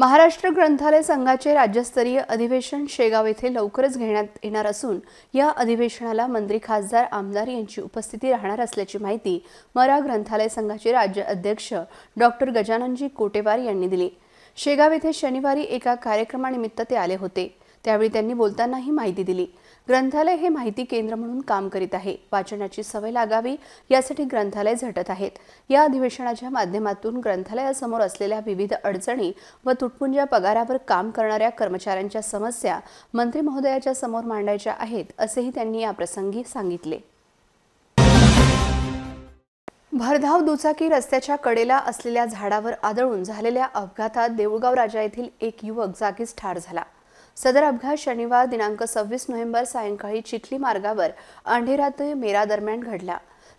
महाराष्ट्र ग्रंथालय संघाचे राज्यस्तरीय अधिवेशन शेगाव येथे लवकरच घेण्यात येणार असून या अधिवेशनाला मंत्री खासदार आमदार यांची उपस्थिती राहणार असल्याची माहिती मरा ग्रंथालय संघाचे राज्य अध्यक्ष डॉक्टर गजाननजी कोटेवार यांनी दिली शेगाव येथे शनिवारी एका कार्यक्रमानिमित्त ते आले होते त्यावेळी त्यांनी बोलताना ही माहिती दिली ग्रंथालय हे माहिती केंद्र म्हणून काम करीत आहे वाचनाची सवय लागावी यासाठी ग्रंथालय झटत आहेत या अधिवेशनाच्या माध्यमातून ग्रंथालयासमोर असलेल्या विविध अडचणी व तुटपुंज्या पगारावर काम करणाऱ्या कर्मचाऱ्यांच्या समस्या मंत्री महोदयाच्या समोर मांडायच्या आहेत असेही त्यांनी याप्रसंगी सांगितले भरधाव दुचाकी रस्त्याच्या कडेला असलेल्या झाडावर आदळून झालेल्या अपघातात देऊळगाव राजा येथील एक युवक जागीच ठार झाला सदर अपघात शनिवार दिनांक सव्वीस नोव्हेंबर सायंकाळी चिखली मार्गावर अंढेरा ते मेरा दरम्यान घडला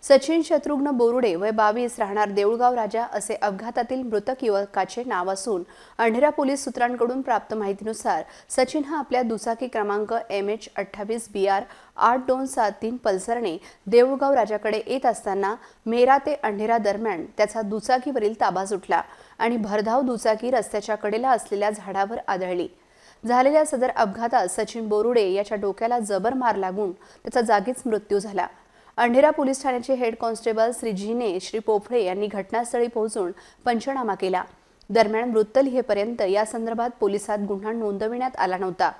सचिन शत्रुघ्न बोरुडे वय बावीस राहणार देऊळगाव राजा असे अपघातातील मृतक युवकाचे नाव असून अंढेरा पोलीस सूत्रांकडून प्राप्त माहितीनुसार सचिन हा आपल्या दुचाकी क्रमांक एम एच अठ्ठावीस बी आर आठ दोन सात तीन पल्सरने देऊळगाव राजाकडे येत असताना मेरा ते अंढेरा दरम्यान त्याचा दुचाकीवरील ताबा सुटला आणि भरधाव दुचाकी रस्त्याच्या कडेला असलेल्या झाडावर आदळली झालेल्या सदर अपघातात सचिन बोरुडे याच्या डोक्याला जबर मार लागून त्याचा जागीच मृत्यू झाला अंढेरा पोलीस ठाण्याचे हेड कॉन्स्टेबल श्री जीने श्री पोफळे यांनी घटनास्थळी पोहोचून पंचनामा केला दरम्यान मृत लिहेपर्यंत या संदर्भात पोलिसात गुन्हा नोंदविण्यात आला नव्हता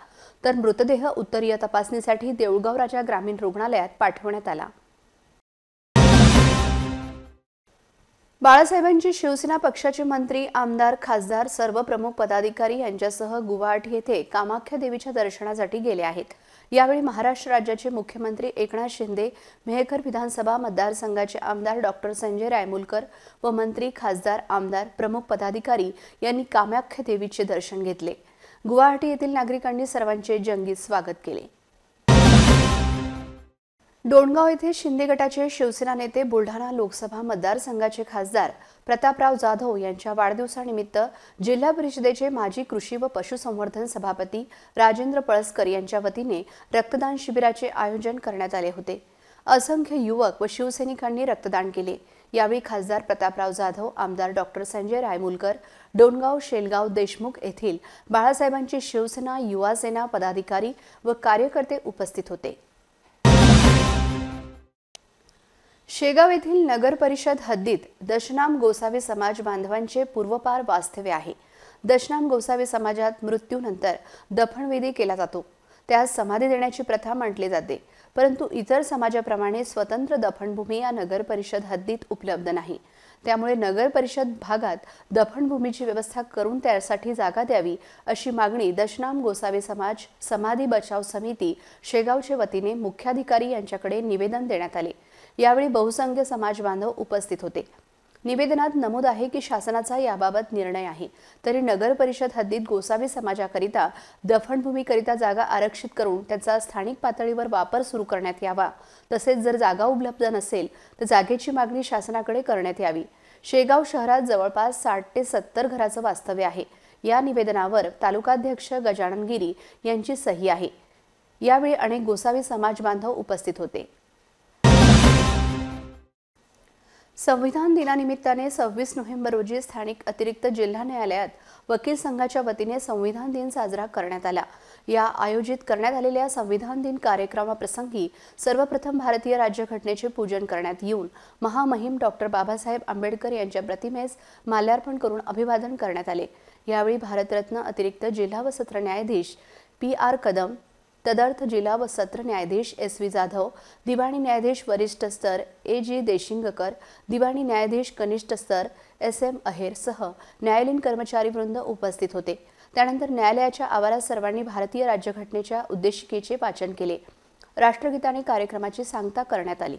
तर मृतदेह उत्तरीय तपासणीसाठी देऊळगाव राजा ग्रामीण रुग्णालयात पाठवण्यात आला बाळासाहेबांची शिवसेना पक्षाचे मंत्री आमदार खासदार सर्व प्रमुख पदाधिकारी यांच्यासह गुवाहाटी येथे कामाख्या देवीच्या दर्शनासाठी गेले आहेत यावेळी महाराष्ट्र राज्याचे मुख्यमंत्री एकनाथ शिंदे मेहकर विधानसभा मतदारसंघाचे आमदार डॉक्टर संजय रायमुलकर व मंत्री खासदार आमदार प्रमुख पदाधिकारी यांनी कामाख्या देवीचे दर्शन घेतले गुवाहाटी येथील नागरिकांनी सर्वांचे जंगी स्वागत केले डोणगाव येथे शिंदे गटाचे शिवसेना नेते बुलढाणा लोकसभा मतदारसंघाचे खासदार प्रतापराव जाधव यांच्या वाढदिवसानिमित्त जिल्हा परिषदेचे माजी कृषी व पशुसंवर्धन सभापती राजेंद्र पळसकर यांच्या वतीने रक्तदान शिबिराचे आयोजन करण्यात आले होते असंख्य युवक व शिवसैनिकांनी रक्तदान केले यावेळी खासदार प्रतापराव जाधव आमदार डॉक्टर संजय रायमुलकर डोणगाव शेलगाव देशमुख येथील बाळासाहेबांची शिवसेना युवासेना पदाधिकारी व कार्यकर्ते उपस्थित होते शेगाव येथील नगर परिषद हद्दीत दशनाम गोसावे समाज बांधवांचे पूर्वपार वास्तव्य आहे दशनाम गोसावे समाजात मृत्यूनंतर दफनविधी केला जातो त्यास समाधी देण्याची प्रथा म्हटली जाते परंतु इतर समाजाप्रमाणे स्वतंत्र दफनभूमी या नगर परिषद हद्दीत उपलब्ध नाही त्यामुळे नगर परिषद भागात दफनभूमीची व्यवस्था करून त्यासाठी जागा द्यावी अशी मागणी दशनाम गोसावे समाज समाधी बचाव समिती शेगावचे वतीने मुख्याधिकारी यांच्याकडे निवेदन देण्यात आले यावेळी बहुसंख्य समाज बांधव उपस्थित होते निवेदनात नमूद आहे की शासनाचा याबाबत निर्णय आहे तरी नगर परिषद हद्दीत गोसावी समाजाकरिता दफनभूमीकरिता जागा आरक्षित करून त्याचा स्थानिक पातळीवर वापर सुरू करण्यात यावा तसेच जर जागा उपलब्ध नसेल तर जागेची मागणी शासनाकडे करण्यात यावी शेगाव शहरात जवळपास साठ ते सत्तर घराचं वास्तव्य आहे या निवेदनावर तालुकाध्यक्ष गजानन गिरी यांची सही आहे यावेळी अनेक गोसावी समाज बांधव उपस्थित होते संविधान दिनानिमित्ताने सव्वीस नोव्हेंबर रोजी स्थानिक अतिरिक्त जिल्हा न्यायालयात वकील संघाच्या वतीने संविधान दिन साजरा करण्यात आला या आयोजित करण्यात आलेल्या संविधान दिन कार्यक्रमाप्रसंगी सर्वप्रथम भारतीय राज्यघटनेचे पूजन करण्यात येऊन महामहिम डॉक्टर बाबासाहेब आंबेडकर यांच्या प्रतिमेस माल्यार्पण करून अभिवादन करण्यात आले यावेळी भारतरत्न अतिरिक्त जिल्हा व सत्र न्यायाधीश पी आर कदम तदर्थ जिल्हा व सत्र न्यायाधीश एस व्ही जाधव दिवाणी न्यायाधीश वरिष्ठ स्तर ए जी देशिंगकर दिवाणी न्यायाधीश कनिष्ठ स्तर एस एम अहेरसह न्यायालयीन वृंद उपस्थित होते त्यानंतर न्यायालयाच्या आवारात सर्वांनी भारतीय राज्यघटनेच्या उद्देशिकेचे वाचन केले राष्ट्रगीताने कार्यक्रमाची सांगता करण्यात आली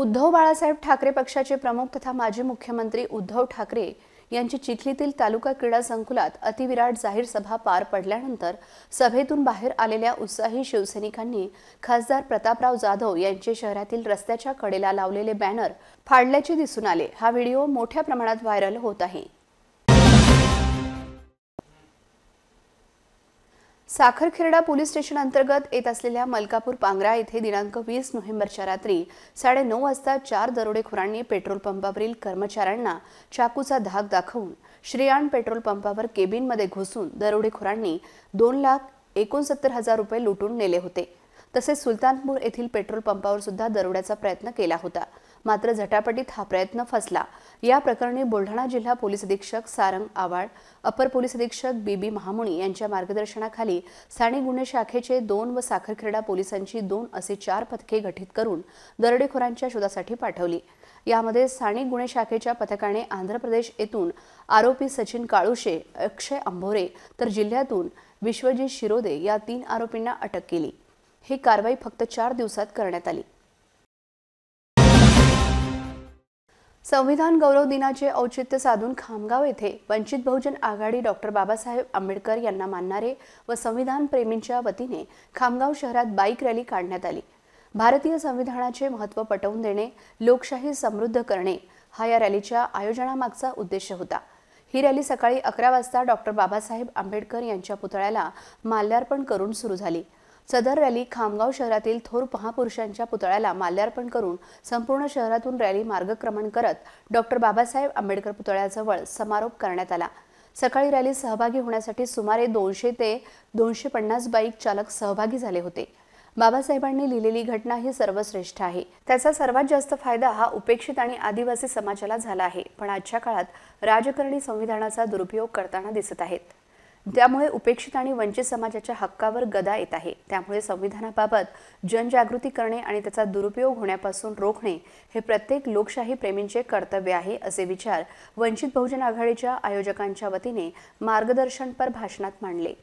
उद्धव बाळासाहेब ठाकरे पक्षाचे प्रमुख तथा माजी मुख्यमंत्री उद्धव ठाकरे यांची चिखलीतील तालुका क्रीडा संकुलात अतिविराट जाहीर सभा पार पडल्यानंतर सभेतून बाहेर आलेल्या उत्साही शिवसैनिकांनी खासदार प्रतापराव जाधव यांचे शहरातील रस्त्याच्या कडेला लावलेले बॅनर फाडल्याचे दिसून आले हा व्हिडिओ मोठ्या प्रमाणात व्हायरल होत आहे साखरखेरडा पोलीस स्टेशन अंतर्गत येत असलेल्या मलकापूर पांगरा येथे दिनांक वीस नोव्हेंबरच्या रात्री साडेनऊ वाजता चार दरोडेखोरांनी पेट्रोल पंपावरील कर्मचाऱ्यांना चाकूचा धाक दाखवून श्रीयाण पेट्रोल पंपावर केबिनमध्ये घुसून दरोडेखोरांनी दोन लाख एकोणसत्तर हजार रुपये लुटून नेले होते तसेच सुलतानपूर येथील पेट्रोल पंपावर सुद्धा दरोड्याचा प्रयत्न केला होता मात्र झटापटीत हा प्रयत्न फसला या प्रकरणी बुलढाणा जिल्हा पोलीस अधीक्षक सारंग आवाड अपर पोलीस अधीक्षक बी बी महामुणी यांच्या मार्गदर्शनाखाली स्थानिक गुन्हे शाखेचे दोन व साखरखेडा पोलिसांची दोन असे चार पथके गठीत करून दरोडेखोरांच्या शोधासाठी पाठवली यामध्ये स्थानिक गुन्हे शाखेच्या पथकाने आंध्र प्रदेश येथून आरोपी सचिन काळुशे अक्षय अंभोरे तर जिल्ह्यातून विश्वजित शिरोदे या तीन आरोपींना अटक केली ही कारवाई फक्त चार दिवसात करण्यात आली संविधान गौरव दिनाचे औचित्य साधून खामगाव येथे वंचित बहुजन आघाडी डॉक्टर बाबासाहेब आंबेडकर यांना मानणारे व संविधान प्रेमींच्या वतीने खामगाव शहरात बाईक रॅली काढण्यात आली भारतीय संविधानाचे महत्त्व पटवून देणे लोकशाही समृद्ध करणे हा या रॅलीच्या आयोजनामागचा उद्देश होता ही रॅली सकाळी अकरा वाजता डॉक्टर बाबासाहेब आंबेडकर यांच्या पुतळ्याला माल्यार्पण करून सुरू झाली सदर रॅली खामगाव शहरातील थोर महापुरुषांच्या पुतळ्याला माल्यार्पण करून संपूर्ण शहरातून रॅली मार्गक्रमण करत डॉक्टर बाबासाहेब आंबेडकर पुतळ्याजवळ समारोप करण्यात आला सकाळी रॅली सहभागी होण्यासाठी सुमारे दोनशे ते दोनशे पन्नास बाईक चालक सहभागी झाले होते बाबासाहेबांनी लिहिलेली घटना ही सर्वश्रेष्ठ आहे त्याचा सर्वात जास्त फायदा हा उपेक्षित आणि आदिवासी समाजाला झाला आहे पण आजच्या काळात राजकारणी संविधानाचा दुरुपयोग करताना दिसत आहेत त्यामुळे उपेक्षित आणि वंचित समाजाच्या हक्कावर गदा येत आहे त्यामुळे संविधानाबाबत जनजागृती करणे आणि त्याचा दुरुपयोग होण्यापासून रोखणे हे प्रत्येक लोकशाही प्रेमींचे कर्तव्य आहे असे विचार वंचित बहुजन आघाडीच्या आयोजकांच्या वतीने मार्गदर्शनपर भाषणात मांडले